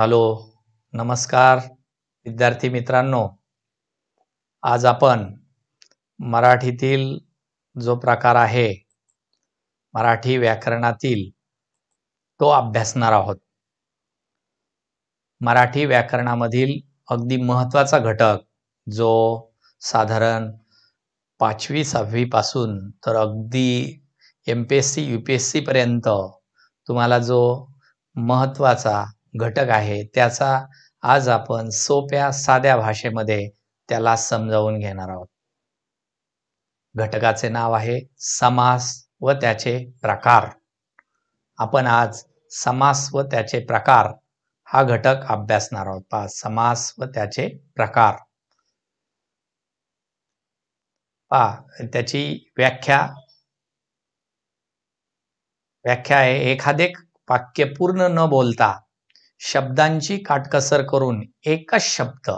hello नमस्कार विद्यार्थी मित्रांनो आज आपण मराठीतील जो प्रकार आहे मराठी व्याकरणातील तो अभ्यासणार आहोत मराठी व्याकरणामधील अगदी महत्वाचा घटक जो साधारण पाचवी सहावीपासून तर अगदी M P S C U P S पर्यंत तुम्हाला जो महत्त्वाचा घटक आहे त्याचा आज आपण सोप्या साध्या भाषेमध्ये त्याला समजावून घेणार आहोत घटकाचे नाव आहे समास व त्याचे प्रकार आपण आज समास व त्याचे प्रकार हा घटक अभ्यासणार आहोत पहा समास व त्याचे प्रकार पहा त्याची व्याख्या व्याख्या आहे एखादे वाक्य पूर्ण न बोलता शब्दांची काटकसर करून एकच शब्द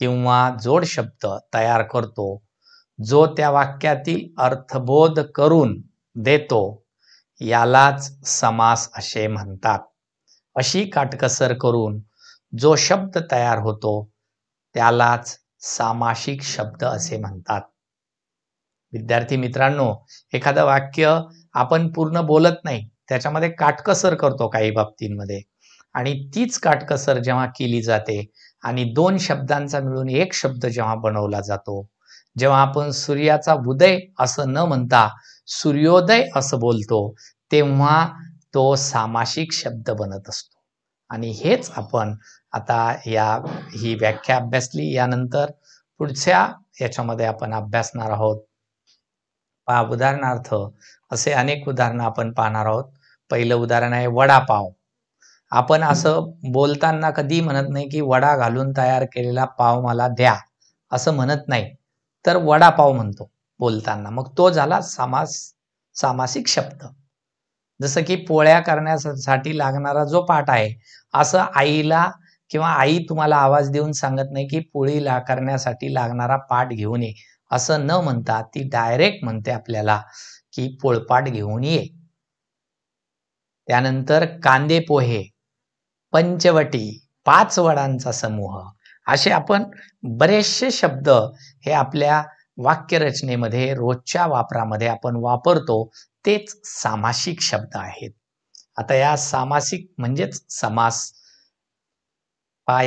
किंवा जोड शब्द तयार करतो जो त्या वाक्यातील अर्थबोध करून देतो यालाच समास असे म्हणतात अशी काटकसर करून जो शब्द तयार होतो त्यालाच सामासिक शब्द असे म्हणतात विद्यार्थी मित्रांनो एखादं वाक्य आपण पूर्ण बोलत नाही त्याच्यामध्ये काटकसर करतो काही बाबतींमध्ये आणि तीच काटकसर जेव्हा केली जाते आणि दोन शब्दांचा मिळून एक शब्द जेव्हा बनवला जातो जेव्हा आपण सूर्याचा उदय असं न म्हणता सूर्योदय असं बोलतो तेव्हा तो सामासिक शब्द बनत असतो आणि हेच आपण आता या ही व्याख्या अभ्यासली यानंतर पुढच्या याच्यामध्ये आपण अभ्यासणार आहोत उदाहरणार्थ असे अनेक उदाहरणं आपण पाहणार आहोत पहिलं उदाहरण आहे वडापाव आपण असं बोलताना कधी म्हणत नाही की वडा घालून तयार केलेला पाव मला द्या असं म्हणत नाही तर वडापाव म्हणतो बोलताना मग तो झाला सामास सामासिक शब्द जसं की पोळ्या करण्यासाठी लागणारा जो पाठ आहे असं आईला किंवा आई तुम्हाला आवाज देऊन सांगत नाही की पोळी ला करण्यासाठी लागणारा पाठ घेऊन ये असं न म्हणता ती डायरेक्ट म्हणते आपल्याला की पोळपाट घेऊन ये त्यानंतर कांदे पोहे पंचवटी पाच वडांचा समूह असे आपण बरेचसे शब्द हे आपल्या वाक्यरचनेमध्ये रोजच्या वापरामध्ये आपण वापरतो तेच सामासिक शब्द आहेत आता या सामासिक म्हणजेच समास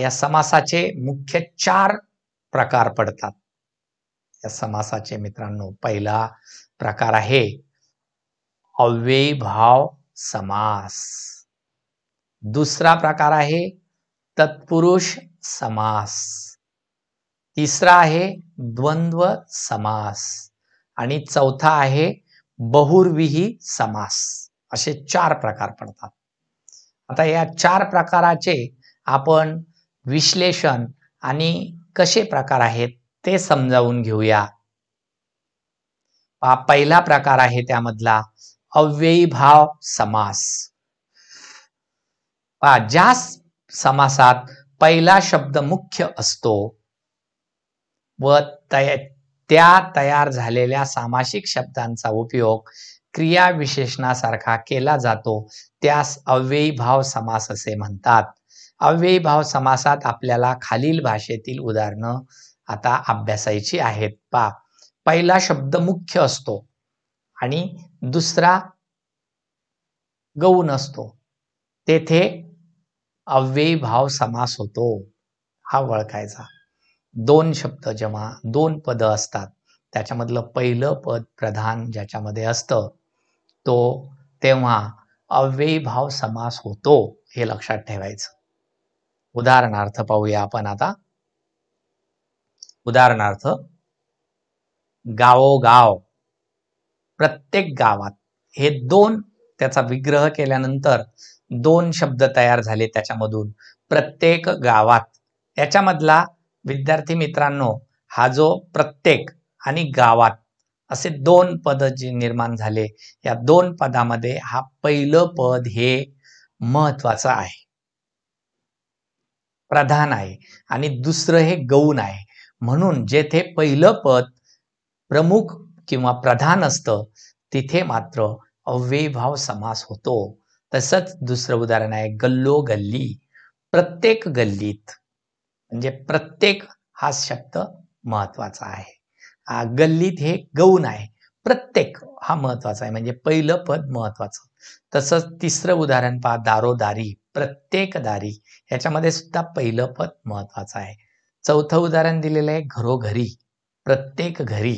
या समासाचे मुख्य चार प्रकार पडतात या समासाचे मित्रांनो पहिला प्रकार आहे अव्ययीभाव समास दुसरा प्रकार आहे तत्पुरुष समास तिसरा आहे द्वंद्व समास आणि चौथा आहे बहुर्विही समास असे चार प्रकार पडतात आता या चार प्रकाराचे आपण विश्लेषण आणि कसे प्रकार आहेत ते समजावून घेऊया पहिला प्रकार आहे त्यामधला अव्ययीभाव समास पा ज्या समासात पहिला शब्द मुख्य असतो व तया त्या तयार झालेल्या सामासिक शब्दांचा उपयोग क्रिया विशेषणासारखा केला जातो त्यास अव्ययी भाव समास असे म्हणतात अव्ययी भाव समासात आपल्याला खालील भाषेतील उदाहरणं आता अभ्यासायची आहेत पा पहिला शब्द मुख्य असतो आणि दुसरा गौण असतो तेथे भाव समास होतो हा वळखायचा दोन शब्द जेव्हा दोन पद असतात त्याच्यामधलं पहिलं पद प्रधान ज्याच्यामध्ये असतं तो तेव्हा भाव समास होतो हे लक्षात ठेवायचं उदाहरणार्थ पाहूया आपण आता उदाहरणार्थ गावोगाव प्रत्येक गावात हे दोन त्याचा विग्रह केल्यानंतर दोन शब्द तयार झाले त्याच्यामधून प्रत्येक गावात याच्यामधला विद्यार्थी मित्रांनो हा जो प्रत्येक आणि गावात असे दोन पद जे निर्माण झाले या दोन पदामध्ये हा पहिलं पद हे महत्वाचं आहे प्रधान आहे आणि दुसरं हे गौण आहे म्हणून जेथे पहिलं पद प्रमुख किंवा प्रधान असतं तिथे मात्र अव्ययभाव समास होतो तसंच दुसरं उदाहरण आहे गल्लो गल्ली प्रत्येक गल्लीत म्हणजे प्रत्येक हा शब्द महत्वाचा आहे गल्लीत हे गौण आहे प्रत्येक हा महत्वाचा आहे म्हणजे पहिलं पद महत्वाचं तसंच तिसरं उदाहरण पहा दारोदारी प्रत्येक दारी ह्याच्यामध्ये सुद्धा पहिलं पद महत्वाचं आहे चौथं उदाहरण दिलेलं आहे घरोघरी प्रत्येक घरी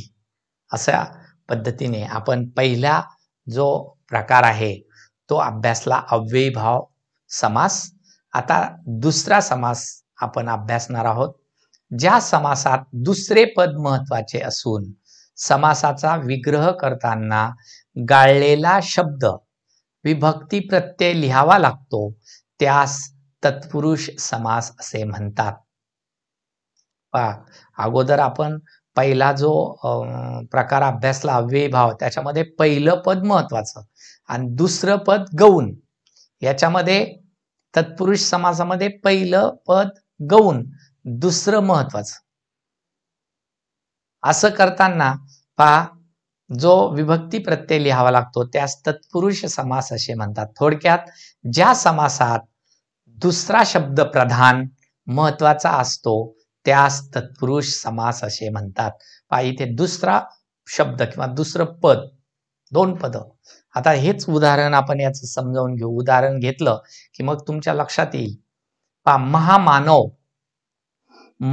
अशा पद्धतीने आपण पहिला जो प्रकार आहे तो अभ्यासला अव्ययी भाव समास आता दुसरा समास आपण अभ्यासणार आहोत ज्या समासात दुसरे पद महत्वाचे असून समासाचा विग्रह करताना गाळलेला शब्द विभक्ती प्रत्यय लिहावा लागतो त्यास तत्पुरुष समास असे म्हणतात अगोदर आपण पहिला जो प्रकार अभ्यासला अव्ययभाव त्याच्यामध्ये पहिलं पद महत्वाचं आणि दुसरं पद गौण याच्यामध्ये तत्पुरुष समासामध्ये पहिलं पद गौण दुसरं महत्वाचं असं करताना पहा जो विभक्ती प्रत्यय लिहावा लागतो त्यास तत्पुरुष समास असे म्हणतात थोडक्यात ज्या समासात दुसरा शब्द प्रधान महत्वाचा असतो त्यास तत्पुरुष समास असे म्हणतात पा इथे दुसरा शब्द किंवा दुसरं पद दोन पद आता हेच उदाहरण आपण याचं समजावून घेऊ उदाहरण घेतलं की मग तुमच्या लक्षात येईल पा महामानव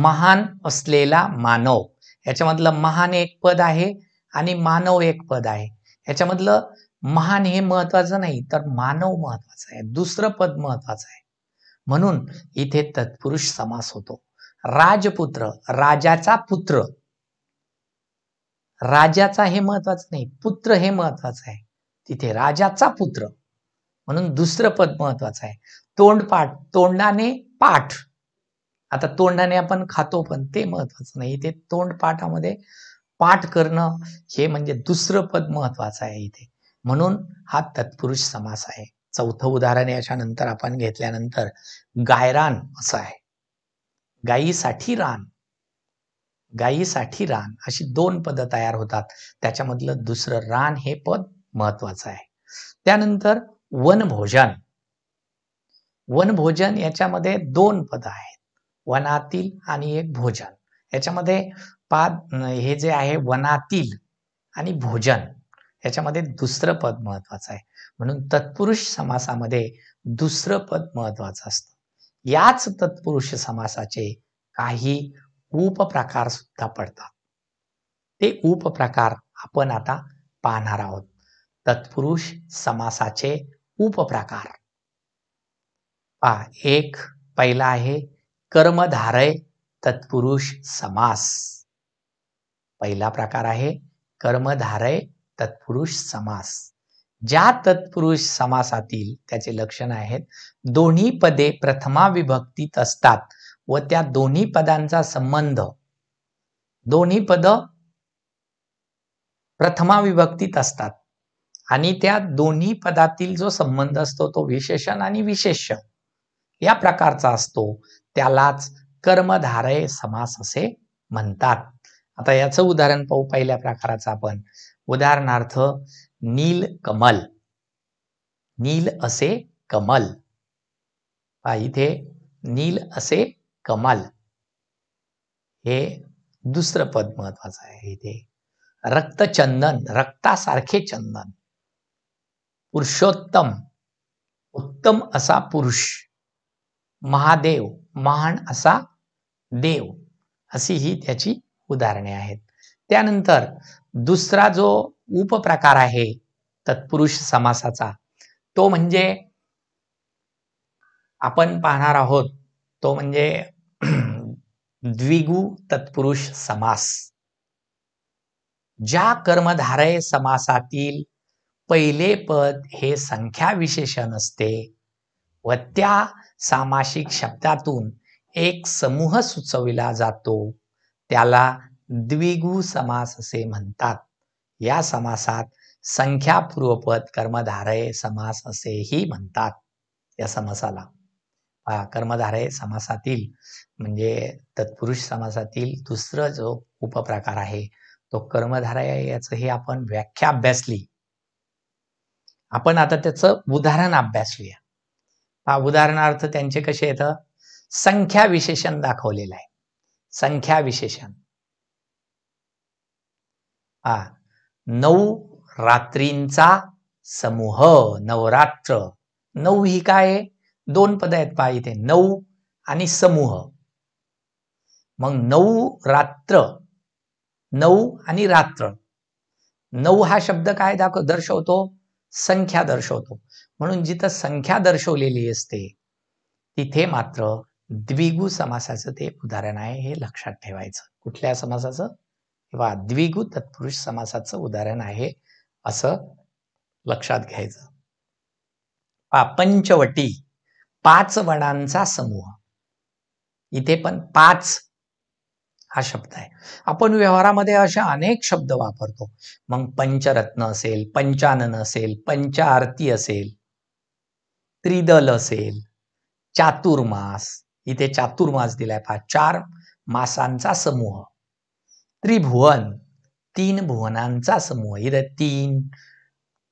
महान असलेला मानव याच्यामधलं महान एक पद आहे आणि मानव एक पद आहे याच्यामधलं महान हे महत्वाचं नाही तर मानव महत्वाचं आहे दुसरं पद महत्वाचं आहे म्हणून इथे तत्पुरुष समास होतो राजपुत्र राजाचा पुत्र राजाचा हे महत्वाचं नाही पुत्र हे महत्वाचं आहे तिथे राजाचा पुत्र म्हणून दुसरं पद महत्वाचं आहे तोंडपाठ तोंडाने पाठ आता तोंडाने आपण खातो पण ते महत्वाचं नाही इथे तोंडपाठामध्ये पाठ करणं हे म्हणजे दुसरं पद महत्वाचं आहे इथे म्हणून हा तत्पुरुष समास आहे चौथं उदाहरण याच्यानंतर आपण घेतल्यानंतर गायरान असं आहे गायीसाठी रान गायीसाठी रान अशी दोन पद तयार होतात त्याच्यामधलं दुसरं रान हे पद महत्वाचं आहे त्यानंतर वनभोजन वनभोजन याच्यामध्ये दोन पद आहेत वनातील आणि एक भोजन याच्यामध्ये पाद हे जे आहे वनातील आणि भोजन याच्यामध्ये दुसरं पद महत्वाचं आहे म्हणून तत्पुरुष समासामध्ये दुसरं पद महत्वाचं असतं याच तत्पुरुष समासाचे काही उपप्रकार सुद्धा पडतात ते उपप्रकार आपण आता पाहणार आहोत तत्पुरुष समासाचे उपप्रकार पा एक पहिला आहे कर्मधारय तत्पुरुष समास पहिला प्रकार आहे कर्मधारय तत्पुरुष समास ज्या तत्पुरुष समासातील त्याचे लक्षण आहेत दोन्ही पदे प्रथमा विभक्तीत असतात व त्या दोन्ही पदांचा संबंध दोन्ही पद प्रथमा विभक्तीत असतात आणि त्या दोन्ही पदातील जो संबंध असतो तो विशेषण आणि विशेष्य या प्रकारचा असतो त्यालाच कर्मधारय समास असे म्हणतात आता याचं उदाहरण पाहू पहिल्या प्रकाराचं आपण उदाहरणार्थ नील कमल नील असे कमल इथे नील असे कमाल हे दुसरं पद महत्वाचं आहे इथे रक्तचंदन रक्तासारखे चंदन पुरुषोत्तम उत्तम असा पुरुष महादेव महान असा देव अशी ही त्याची उदाहरणे आहेत त्यानंतर दुसरा जो उपप्रकार आहे तत्पुरुष समासाचा तो म्हणजे आपण पाहणार आहोत तो म्हणजे द्विगु तत्पुरुष समास ज्या कर्मधारय समासातील पहिले पद हे संख्या विशेषण असते व त्या सामासिक शब्दातून एक समूह सुचविला जातो त्याला द्विगु समास असे म्हणतात या समासात संख्या पूर्वपद कर्मधारय समास असेही म्हणतात या समासाला कर्मधारय समासातील म्हणजे तत्पुरुष समासातील दुसरं जो उपप्रकार आहे तो कर्मधारा याचं हे आपण व्याख्या अभ्यासली आपण आता त्याचं उदाहरण अभ्यासूया हा उदाहरणार्थ त्यांचे कसे येतं संख्या विशेषण दाखवलेलं आहे संख्या विशेषण हा नऊ रात्रींचा समूह नवरात्र नऊ ही काय दोन पद आहेत पहा इथे नऊ आणि समूह मग नऊ रात्र नऊ आणि रात्र नऊ हा शब्द काय दाखव दर्शवतो संख्या दर्शवतो म्हणून जिथं संख्या दर्शवलेली असते तिथे मात्र द्विगु समासाचं ते उदाहरण आहे हे लक्षात ठेवायचं कुठल्या समासाचं किंवा द्विगु तत्पुरुष समासाचं उदाहरण आहे असं लक्षात घ्यायचं पंचवटी पाच वणांचा समूह इथे पण पाच हा शब्द आहे आपण व्यवहारामध्ये असे अनेक शब्द वापरतो मग पंचरत्न असेल पंचानन असेल आरती असेल त्रिदल असेल चातुर्मास इथे चातुर्मास दिलाय पहा चार मासांचा समूह त्रिभुवन तीन भुवनांचा समूह इथे तीन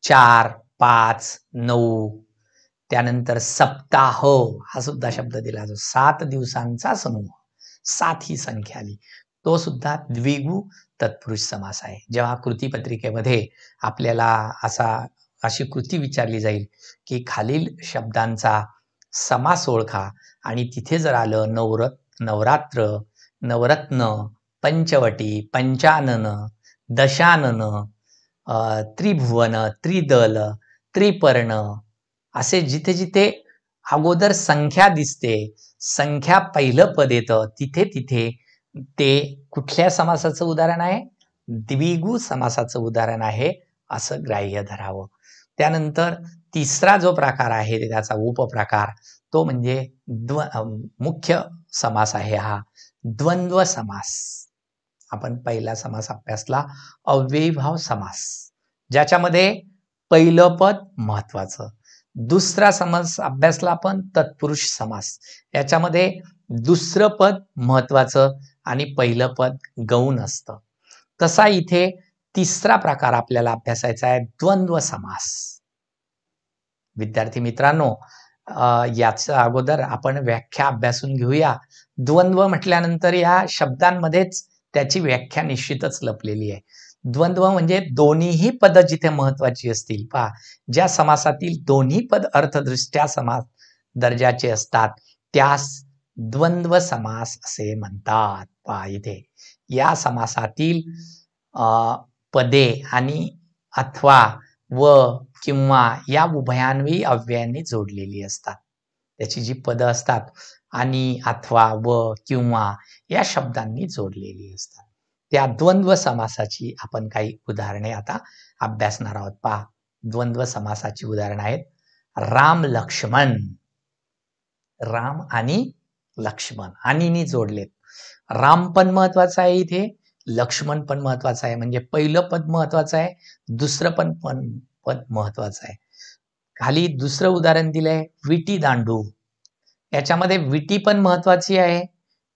चार पाच नऊ त्यानंतर सप्ताह हा सुद्धा शब्द दिला जो सात दिवसांचा समूह सात ही संख्या आली तो सुद्धा द्विगु तत्पुरुष समास आहे जेव्हा कृती पत्रिकेमध्ये आपल्याला असा अशी कृती विचारली जाईल की खालील शब्दांचा समास ओळखा आणि तिथे जर आलं नवरत नवरात्र नवरत्न पंचवटी पंचानन दशानन त्रिभुवन त्रिदल त्रिपर्ण असे जिथे जिथे अगोदर संख्या दिसते संख्या पहिलं पद येतं तिथे तिथे ते कुठल्या समासाचं उदाहरण आहे द्विगु समासाचं उदाहरण आहे असं ग्राह्य धरावं त्यानंतर तिसरा जो प्रकार आहे त्याचा उपप्रकार तो म्हणजे द्व मुख्य समास आहे हा द्वंद्व समास आपण पहिला समास अभ्यासला अव्ययीभाव समास ज्याच्यामध्ये पहिलं पद महत्वाचं दुसरा समास अभ्यासला आपण तत्पुरुष समास याच्यामध्ये दुसरं पद महत्वाचं आणि पहिलं पद गौण असत तसा इथे तिसरा प्रकार आपल्याला अभ्यासायचा आहे द्वंद्व समास विद्यार्थी मित्रांनो याच अगोदर आपण व्याख्या अभ्यासून घेऊया द्वंद्व म्हटल्यानंतर या शब्दांमध्येच त्याची व्याख्या निश्चितच लपलेली आहे द्वंद्व म्हणजे दोन्हीही पद जिथे महत्वाची असतील पहा ज्या समासातील दोन्ही पद अर्थदृष्ट्या समास दर्जाचे असतात त्यास द्वंद्व समास असे म्हणतात पहा इथे या समासातील पदे आणि अथवा व किंवा या उभयान्वी अव्ययांनी जोडलेली असतात त्याची जी पदं असतात आणि अथवा व किंवा या शब्दांनी जोडलेली असतात त्या द्वंद्व समासाची आपण काही उदाहरणे आता अभ्यासणार आहोत पहा द्वंद्व समासाची उदाहरणं आहेत राम लक्ष्मण राम आणि लक्ष्मण आणीनी जोडलेत राम पण महत्वाचं आहे इथे लक्ष्मण पण महत्वाचं आहे म्हणजे पहिलं पद महत्वाचं आहे दुसरं पण पण पद महत्वाचं आहे खाली दुसरं उदाहरण दिलंय विटी दांडू याच्यामध्ये विटी पण महत्वाची आहे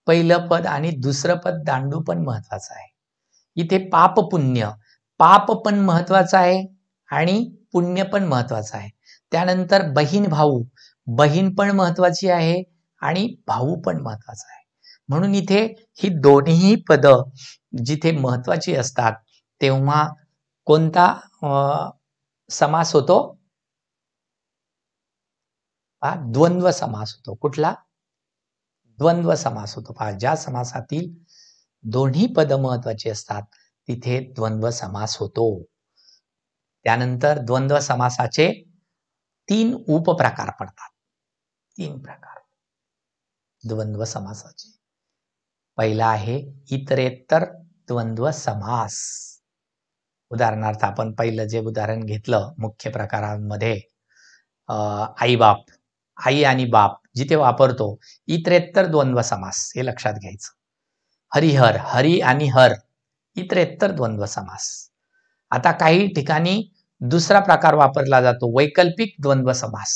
पहिलं पद आणि दुसरं पद दांडू पण महत्वाचं आहे इथे पाप पुण्य पाप पण महत्वाचं आहे आणि पुण्य पण महत्वाचं आहे त्यानंतर बहीण भाऊ बहीण पण महत्वाची आहे आणि भाऊ पण महत्वाचा आहे म्हणून इथे ही दोन्ही पद जिथे महत्वाची असतात तेव्हा कोणता समास होतो द्वंद्व समास होतो कुठला द्वंद्व समास होतो पहा ज्या समासातील दोन्ही पद महत्वाची असतात तिथे द्वंद्व समास होतो त्यानंतर द्वंद्व समासाचे तीन उपप्रकार पडतात तीन प्रकार द्वंद्व समासाचे पहिला आहे इतरेतर द्वंद्व समास उदाहरणार्थ आपण पहिलं जे उदाहरण घेतलं मुख्य प्रकारांमध्ये आईबाप आई आणि बाप जिथे वापरतो इतरेत्तर द्वंद्व समास हे लक्षात घ्यायचं हरिहर हरी आणि हर इतरेत्तर द्वंद्व समास आता काही ठिकाणी दुसरा प्रकार वापरला जातो वैकल्पिक द्वंद्व समास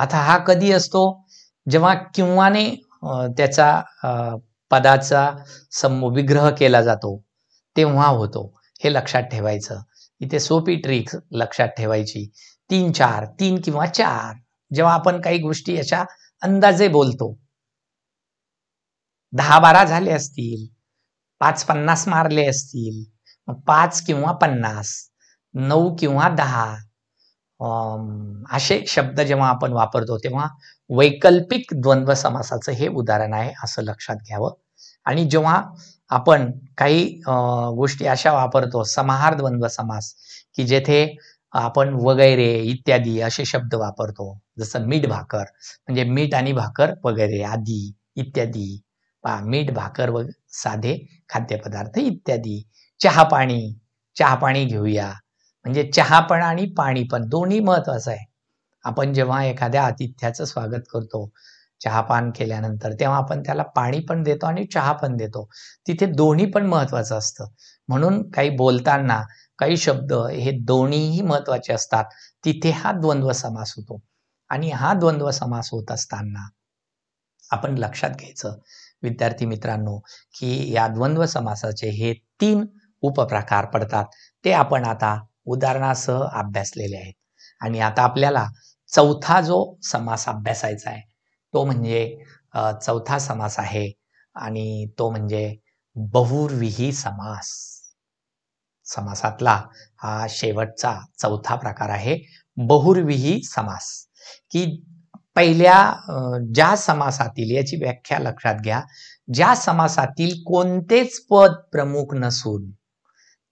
आता हा कधी असतो जेव्हा किंवाने त्याचा पदाचा विग्रह केला जातो तेव्हा होतो हे लक्षात ठेवायचं इथे सोपी ट्रिक लक्षात ठेवायची तीन चार तीन किंवा चार जेव्हा आपण काही गोष्टी याच्या अंदाजे बोलतो दहा बारा झाले असतील पाच पन्नास मारले असतील पाच किंवा पन्नास नऊ किंवा दहा असे शब्द जेव्हा आपण वापरतो तेव्हा वैकल्पिक द्वंद्व समासाचं हे उदाहरण आहे असं लक्षात घ्यावं आणि जेव्हा आपण काही गोष्टी अशा वापरतो समाहार द्वंद्व समास की जेथे आपण वगैरे इत्यादी असे शब्द वापरतो जसं मीठ भाकर म्हणजे मीठ आणि भाकर वगैरे आदी इत्यादी पा मीठ भाकर व साधे खाद्यपदार्थ इत्यादी चहा पाणी चहा पाणी घेऊया म्हणजे चहा पण आणि पाणी पण दोन्ही महत्वाचं आहे आपण जेव्हा एखाद्या आतिथ्याचं स्वागत करतो चहापान केल्यानंतर तेव्हा आपण त्याला पाणी पण देतो आणि चहा पण देतो तिथे दोन्ही पण महत्वाचं असतं म्हणून काही बोलताना काही शब्द हे दोन्हीही महत्वाचे असतात तिथे हा द्वंद्व समास होतो आणि हा द्वंद्व समास होत असताना आपण लक्षात घ्यायचं विद्यार्थी मित्रांनो की या द्वंद्व समासाचे हे तीन उपप्रकार पडतात ते आपण आता उदाहरणासह अभ्यासलेले आहेत आणि आता आपल्याला चौथा जो समास अभ्यासायचा आहे तो म्हणजे चौथा समास आहे आणि तो म्हणजे बहुर्विही समास समासातला हा शेवटचा चौथा प्रकार आहे बहुर्विही समास की पहिल्या ज्या समासातील याची व्याख्या लक्षात घ्या ज्या समासातील कोणतेच पद प्रमुख नसून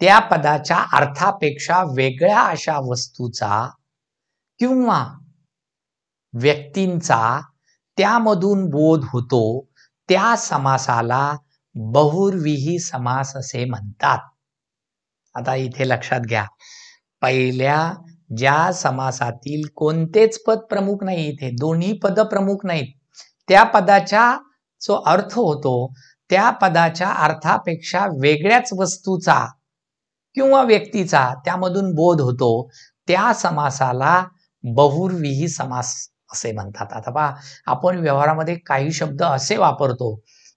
त्या पदाच्या अर्थापेक्षा वेगळ्या अशा वस्तूचा किंवा व्यक्तींचा त्यामधून बोध होतो त्या समासाला बहुर्विही समास असे म्हणतात आता इथे लक्षात घ्या पहिल्या ज्या समासातील कोणतेच पद प्रमुख नाही इथे दोन्ही पद प्रमुख नाहीत त्या पदाचा जो अर्थ होतो त्या पदाच्या अर्थापेक्षा वेगळ्याच वस्तूचा किंवा व्यक्तीचा त्यामधून बोध होतो त्या समासाला बहुर्विही समास असे म्हणतात आता पहा आपण व्यवहारामध्ये काही शब्द असे वापरतो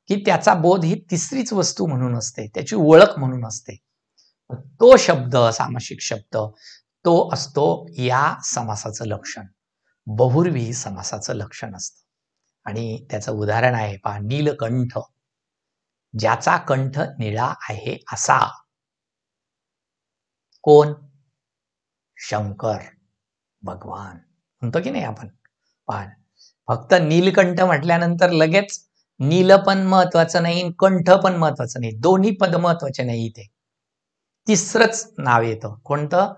की त्याचा बोध ही तिसरीच वस्तू म्हणून असते त्याची ओळख म्हणून असते तो शब्द सामासिक शब्द तो असतो या समासाचं लक्षण बहुर्वी समासाचं लक्षण असत आणि त्याचं उदाहरण आहे पहा नीलकंठ ज्याचा कंठ निळा आहे असा कोण शंकर भगवान म्हणतो की नाही आपण पहा फक्त नीलकंठ म्हटल्यानंतर लगेच नील पण महत्वाचं नाही कंठ पण महत्वाचं नाही दोन्ही पद महत्वाचे नाही इथे तिसरंच नाव येतं कोणतं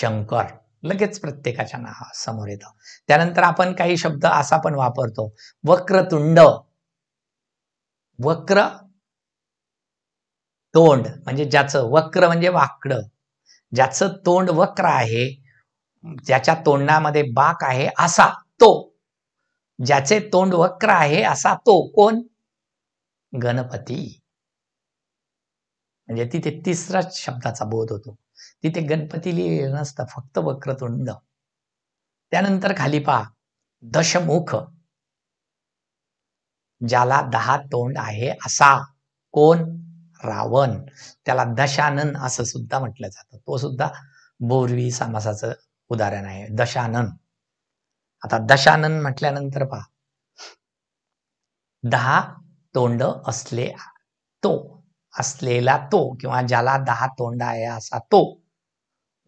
शंकर लगेच प्रत्येकाच्या समोर येतं त्यानंतर आपण काही शब्द असा पण वापरतो वक्रतुंड वक्र तोंड म्हणजे ज्याचं वक्र म्हणजे वाकड ज्याचं तोंड वक्र आहे ज्याच्या तोंडामध्ये बाक आहे असा तो ज्याचे तोंड वक्र आहे असा तो कोण गणपती म्हणजे तिथे तिसराच शब्दाचा बोध होतो तिथे गणपती लिहिले नसतं फक्त वक्रतुंड त्यानंतर खाली पहा दशमुख ज्याला दहा तोंड आहे असा कोण रावण त्याला दशानन असं सुद्धा म्हटलं जातं तो सुद्धा बोरवी समासाचं उदाहरण आहे दशानन आता दशानन म्हटल्यानंतर पहा दहा तोंड असले तो असलेला तो किंवा ज्याला दहा तोंड आहे असा तो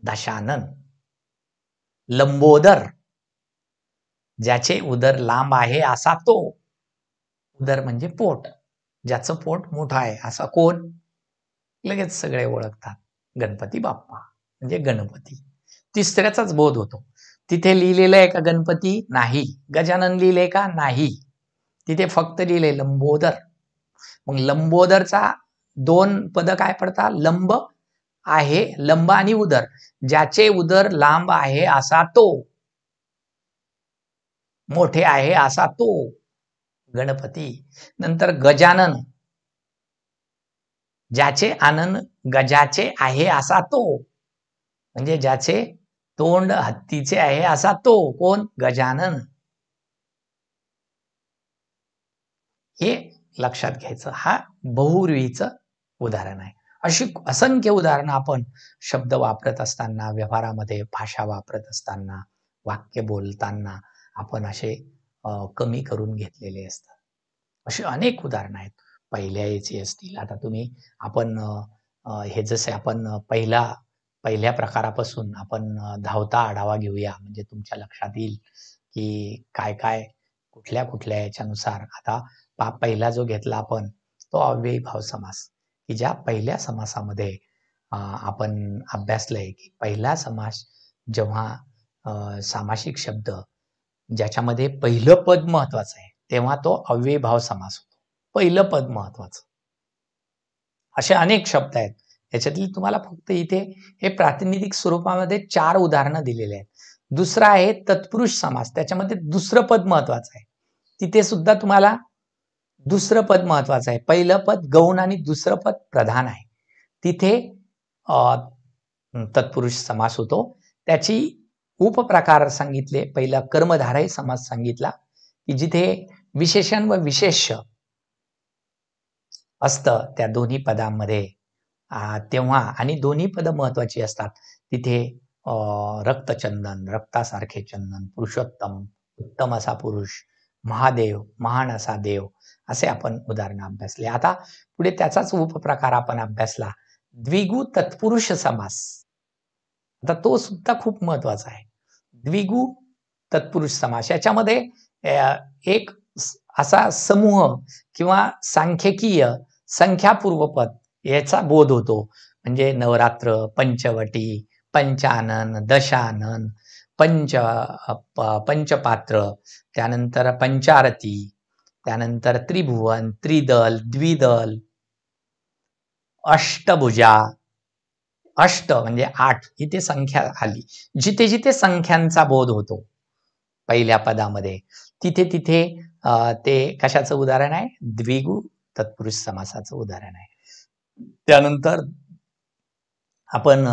दशानन लंबोदर ज्याचे उदर लांब आहे असा तो उदर म्हणजे पोट ज्याचं पोट मोठं आहे असा कोण लगेच सगळे ओळखतात गणपती बाप्पा म्हणजे गणपती तिसऱ्याचाच बोध होतो तिथे लिहिलेलं आहे का गणपती नाही गजानन लिहिले का नाही तिथे फक्त लिहिले लंबोदर मग लंबोदरचा दोन पद काय पडतात लंब आहे लंब आणि उदर ज्याचे उदर लांब आहे असा तो मोठे आहे असा तो गणपती नंतर गजानन ज्याचे आनंद गजाचे आहे असा तो म्हणजे ज्याचे तोंड हत्तीचे आहे असा तो कोण गजानन हे लक्षात घ्यायचं हा बहुरूहीचं उदाहरण आहे अशी असंख्य उदाहरणं आपण शब्द वापरत असताना व्यवहारामध्ये भाषा वापरत असताना वाक्य बोलताना आपण असे कमी करून घेतलेले असतात अशी अनेक उदाहरणं आहेत पहिल्या याची असतील आता तुम्ही आपण हे जसे आपण पहिला पहिल्या प्रकारापासून आपण धावता आढावा घेऊया म्हणजे तुमच्या लक्षात येईल की काय काय कुठल्या कुठल्या याच्यानुसार आता पहिला जो घेतला आपण तो भाव समास की ज्या पहिल्या समासामध्ये आपण अभ्यासलंय की पहिला समास जेव्हा सामासिक शब्द ज्याच्यामध्ये पहिलं पद महत्वाचं आहे तेव्हा तो अव्ययभाव समास होतो पहिलं पद महत्वाचं असे अनेक शब्द आहेत त्याच्यातील तुम्हाला फक्त इथे हे प्रातिनिधिक स्वरूपामध्ये चार उदाहरणं दिलेले आहेत दुसरा आहे तत्पुरुष समास त्याच्यामध्ये दुसरं पद महत्वाचं आहे तिथे सुद्धा तुम्हाला दुसरं पद महत्वाचं आहे पहिलं पद गौण आणि दुसरं पद प्रधान आहे तिथे तत्पुरुष समास होतो त्याची उपप्रकार सांगितले पहिला कर्मधाराही समास सांगितला की जिथे विशेषण व विशेष असतं त्या दोन्ही पदांमध्ये तेव्हा आणि दोन्ही पद महत्वाची असतात तिथे रक्तचंदन रक्तासारखे चंदन पुरुषोत्तम उत्तम असा पुरुष महादेव महान असा देव असे आपण उदाहरण अभ्यासले आता पुढे त्याचाच उपप्रकार आपण अभ्यासला द्विगु तत्पुरुष समास आता तो सुद्धा खूप महत्वाचा आहे द्विगु तत्पुरुष समास याच्यामध्ये एक असा समूह किंवा सांख्यकीय संख्यापूर्वपद याचा बोध होतो म्हणजे नवरात्र पंचवटी पंचानन दशानन पंच पंचपात्र त्यानंतर पंचारती त्यानंतर त्रिभुवन त्रिदल द्विदल अष्टभुजा अष्ट म्हणजे आठ इथे संख्या आली जिथे जिथे संख्यांचा बोध होतो पहिल्या पदामध्ये तिथे तिथे ते कशाचं उदाहरण आहे द्विगु तत्पुरुष समासाचं उदाहरण आहे त्यानंतर आपण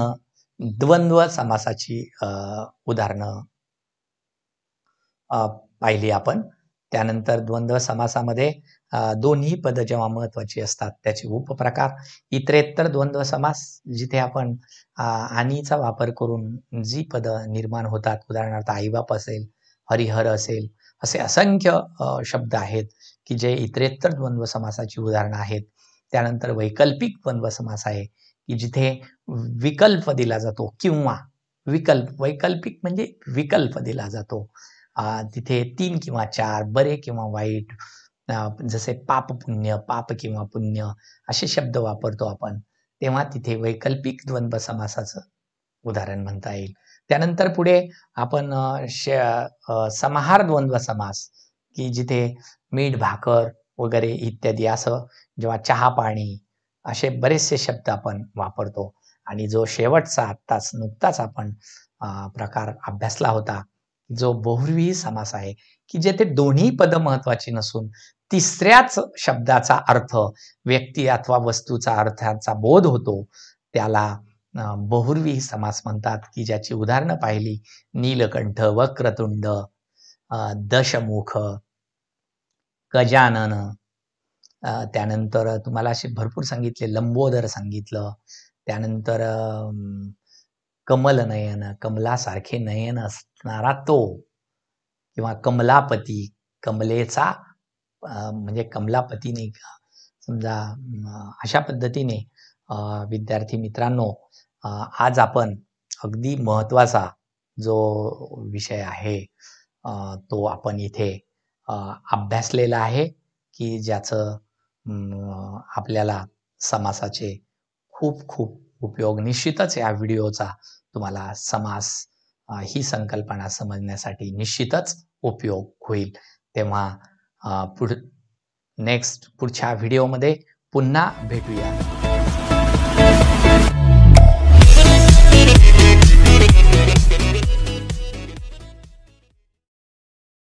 द्वंद्व समासाची उदाहरणं पाहिली आपण त्यानंतर द्वंद्व समासामध्ये दोन्ही पद जेव्हा महत्वाची असतात त्याचे उपप्रकार इतरेत्तर द्वंद्व समास जिथे आपण आणीचा वापर करून जी पद निर्माण होतात उदाहरणार्थ आईबाप असेल हरिहर असेल असे असंख्य शब्द आहेत की जे इतरेत्तर द्वंद्व समासाची उदाहरणं आहेत त्यानंतर वैकल्पिक द्वंद्व समास आहे की जिथे विकल्प दिला जातो किंवा विकल्प वैकल्पिक म्हणजे विकल्प दिला जातो तिथे तीन किंवा चार बरे किंवा वाईट जसे पाप पुण्य पाप किंवा पुण्य असे शब्द वापरतो आपण तेव्हा तिथे वैकल्पिक द्वंद्व समासाचं उदाहरण म्हणता येईल त्यानंतर पुढे आपण समाहार द्वंद्व समास की जिथे मीठ भाकर वगैरे इत्यादी असं जेव्हा चहा पाणी असे बरेचसे शब्द आपण वापरतो आणि जो शेवटचा आत्ताच नुकताच आपण प्रकार अभ्यासला होता जो बहुर्वी समास आहे की जेथे दोन्ही पद महत्वाची नसून तिसऱ्याच शब्दाचा अर्थ व्यक्ती अथवा वस्तूचा अर्थाचा बोध होतो त्याला बहुर्वी समास म्हणतात की ज्याची उदाहरणं पाहिली नीलकंठ वक्रतुंड दशमुख गजानन त्यानंतर तुम्हाला असे भरपूर सांगितले लंबोदर सांगितलं त्यानंतर कमल कमलनयन कमलासारखे नयन असणारा तो किंवा कमलापती कमलेचा म्हणजे कमलापतीने का समजा अशा पद्धतीने विद्यार्थी मित्रांनो आज आपण अगदी महत्त्वाचा जो विषय आहे तो आपण इथे अभ्यासलेला आहे की ज्याचं आपल्याला समासाचे खूप खूप उपयोग निश्चितच या व्हिडिओचा तुम्हाला समास ही संकल्पना समजण्यासाठी निश्चितच उपयोग होईल तेव्हा पुढ नेक्स्ट पुढच्या व्हिडिओमध्ये पुन्हा भेटूया